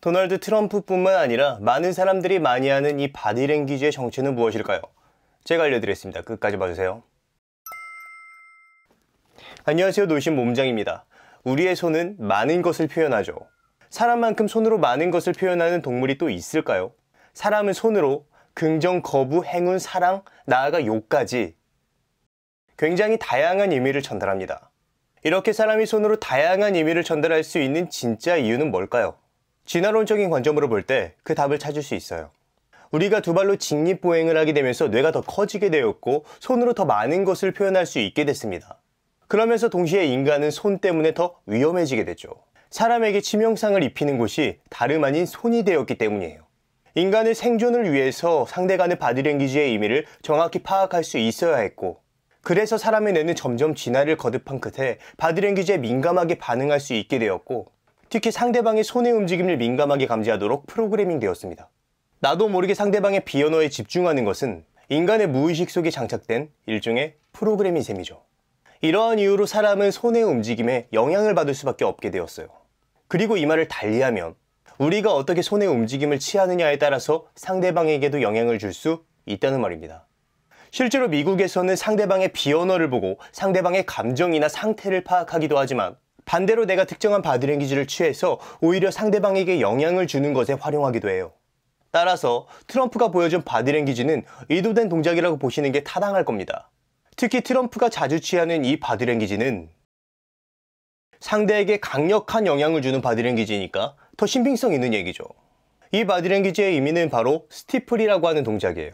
도널드 트럼프뿐만 아니라 많은 사람들이 많이 아는 이 바디랭귀지의 정체는 무엇일까요? 제가 알려드리겠습니다. 끝까지 봐주세요. 안녕하세요. 노신 몸장입니다. 우리의 손은 많은 것을 표현하죠. 사람만큼 손으로 많은 것을 표현하는 동물이 또 있을까요? 사람은 손으로 긍정, 거부, 행운, 사랑, 나아가 욕까지 굉장히 다양한 의미를 전달합니다. 이렇게 사람이 손으로 다양한 의미를 전달할 수 있는 진짜 이유는 뭘까요? 진화론적인 관점으로 볼 때 그 답을 찾을 수 있어요. 우리가 두 발로 직립보행을 하게 되면서 뇌가 더 커지게 되었고 손으로 더 많은 것을 표현할 수 있게 됐습니다. 그러면서 동시에 인간은 손 때문에 더 위험해지게 되죠. 사람에게 치명상을 입히는 곳이 다름 아닌 손이 되었기 때문이에요. 인간의 생존을 위해서 상대 간의 바디랭귀지의 의미를 정확히 파악할 수 있어야 했고 그래서 사람의 뇌는 점점 진화를 거듭한 끝에 바디랭귀지에 민감하게 반응할 수 있게 되었고 특히 상대방의 손의 움직임을 민감하게 감지하도록 프로그래밍 되었습니다. 나도 모르게 상대방의 비언어에 집중하는 것은 인간의 무의식 속에 장착된 일종의 프로그래밍 셈이죠. 이러한 이유로 사람은 손의 움직임에 영향을 받을 수밖에 없게 되었어요. 그리고 이 말을 달리하면 우리가 어떻게 손의 움직임을 취하느냐에 따라서 상대방에게도 영향을 줄 수 있다는 말입니다. 실제로 미국에서는 상대방의 비언어를 보고 상대방의 감정이나 상태를 파악하기도 하지만 반대로 내가 특정한 바디랭귀 지를 취해서 오히려 상대방에게 영향을 주는 것에 활용하기도 해요. 따라서 트럼프가 보여준 바디랭귀지는 의도된 동작이라고 보시는 게 타당할 겁니다. 특히 트럼프가 자주 취하는 이 바디랭귀지는 상대에게 강력한 영향을 주는 바디랭귀지니까 더 신빙성 있는 얘기죠. 이 바디랭귀지의 의미는 바로 스티플이라고 하는 동작이에요.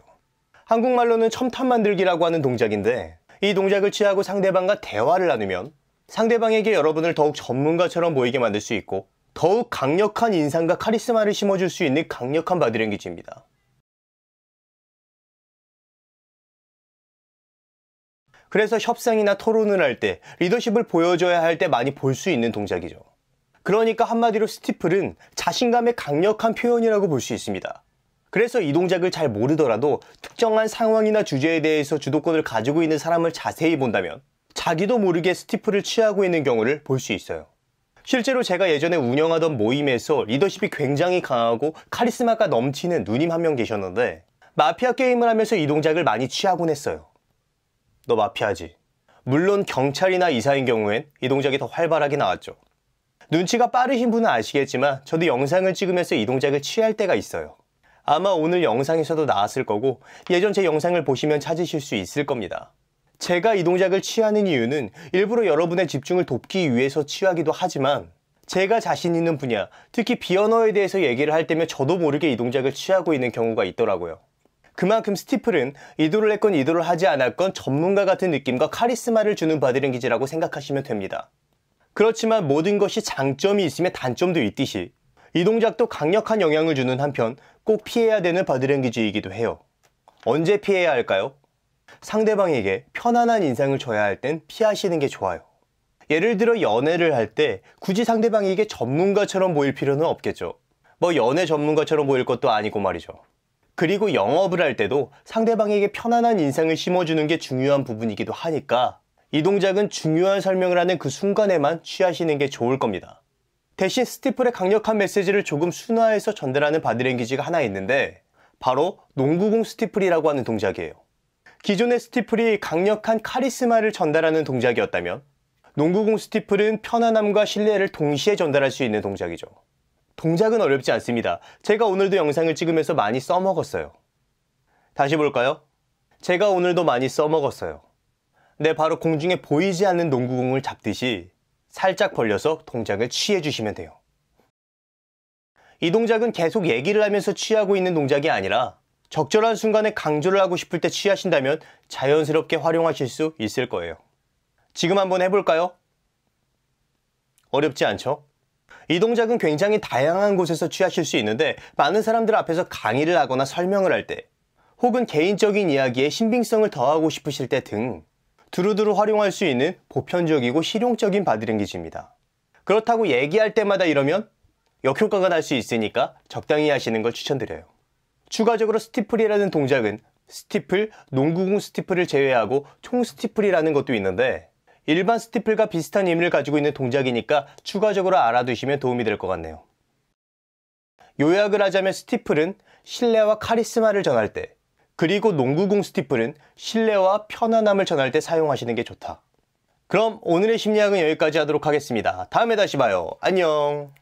한국말로는 첨탄 만들기라고 하는 동작인데 이 동작을 취하고 상대방과 대화를 나누면 상대방에게 여러분을 더욱 전문가처럼 보이게 만들 수 있고 더욱 강력한 인상과 카리스마를 심어줄 수 있는 강력한 바디랭귀지입니다. 그래서 협상이나 토론을 할 때 리더십을 보여줘야 할 때 많이 볼 수 있는 동작이죠. 그러니까 한마디로 스티플은 자신감의 강력한 표현이라고 볼 수 있습니다. 그래서 이 동작을 잘 모르더라도 특정한 상황이나 주제에 대해서 주도권을 가지고 있는 사람을 자세히 본다면 자기도 모르게 스티프를 취하고 있는 경우를 볼 수 있어요. 실제로 제가 예전에 운영하던 모임에서 리더십이 굉장히 강하고 카리스마가 넘치는 누님 한 명 계셨는데 마피아 게임을 하면서 이 동작을 많이 취하곤 했어요. 너 마피아지. 물론 경찰이나 이사인 경우엔 이 동작이 더 활발하게 나왔죠. 눈치가 빠르신 분은 아시겠지만 저도 영상을 찍으면서 이 동작을 취할 때가 있어요. 아마 오늘 영상에서도 나왔을 거고 예전 제 영상을 보시면 찾으실 수 있을 겁니다. 제가 이 동작을 취하는 이유는 일부러 여러분의 집중을 돕기 위해서 취하기도 하지만 제가 자신 있는 분야, 특히 비언어에 대해서 얘기를 할 때면 저도 모르게 이 동작을 취하고 있는 경우가 있더라고요. 그만큼 스티플은 이도를 했건 이도를 하지 않았건 전문가 같은 느낌과 카리스마를 주는 바디랭귀지라고 생각하시면 됩니다. 그렇지만 모든 것이 장점이 있으면 단점도 있듯이 이 동작도 강력한 영향을 주는 한편 꼭 피해야 되는 바디랭귀지이기도 해요. 언제 피해야 할까요? 상대방에게 편안한 인상을 줘야 할 땐 피하시는 게 좋아요. 예를 들어 연애를 할 때 굳이 상대방에게 전문가처럼 보일 필요는 없겠죠. 뭐 연애 전문가처럼 보일 것도 아니고 말이죠. 그리고 영업을 할 때도 상대방에게 편안한 인상을 심어주는 게 중요한 부분이기도 하니까 이 동작은 중요한 설명을 하는 그 순간에만 취하시는 게 좋을 겁니다. 대신 스티플의 강력한 메시지를 조금 순화해서 전달하는 바디랭귀지가 하나 있는데 바로 농구공 스티플이라고 하는 동작이에요. 기존의 스티플이 강력한 카리스마를 전달하는 동작이었다면 농구공 스티플은 편안함과 신뢰를 동시에 전달할 수 있는 동작이죠. 동작은 어렵지 않습니다. 제가 오늘도 영상을 찍으면서 많이 써먹었어요. 다시 볼까요? 제가 오늘도 많이 써먹었어요. 네, 바로 공중에 보이지 않는 농구공을 잡듯이 살짝 벌려서 동작을 취해 주시면 돼요. 이 동작은 계속 얘기를 하면서 취하고 있는 동작이 아니라 적절한 순간에 강조를 하고 싶을 때 취하신다면 자연스럽게 활용하실 수 있을 거예요. 지금 한번 해볼까요? 어렵지 않죠? 이 동작은 굉장히 다양한 곳에서 취하실 수 있는데 많은 사람들 앞에서 강의를 하거나 설명을 할 때 혹은 개인적인 이야기에 신빙성을 더하고 싶으실 때 등 두루두루 활용할 수 있는 보편적이고 실용적인 바디랭귀지입니다. 그렇다고 얘기할 때마다 이러면 역효과가 날 수 있으니까 적당히 하시는 걸 추천드려요. 추가적으로 스티플이라는 동작은 스티플, 농구공 스티플을 제외하고 총 스티플이라는 것도 있는데 일반 스티플과 비슷한 의미를 가지고 있는 동작이니까 추가적으로 알아두시면 도움이 될 것 같네요. 요약을 하자면 스티플은 신뢰와 카리스마를 전할 때 그리고 농구공 스티플은 신뢰와 편안함을 전할 때 사용하시는 게 좋다. 그럼 오늘의 심리학은 여기까지 하도록 하겠습니다. 다음에 다시 봐요. 안녕!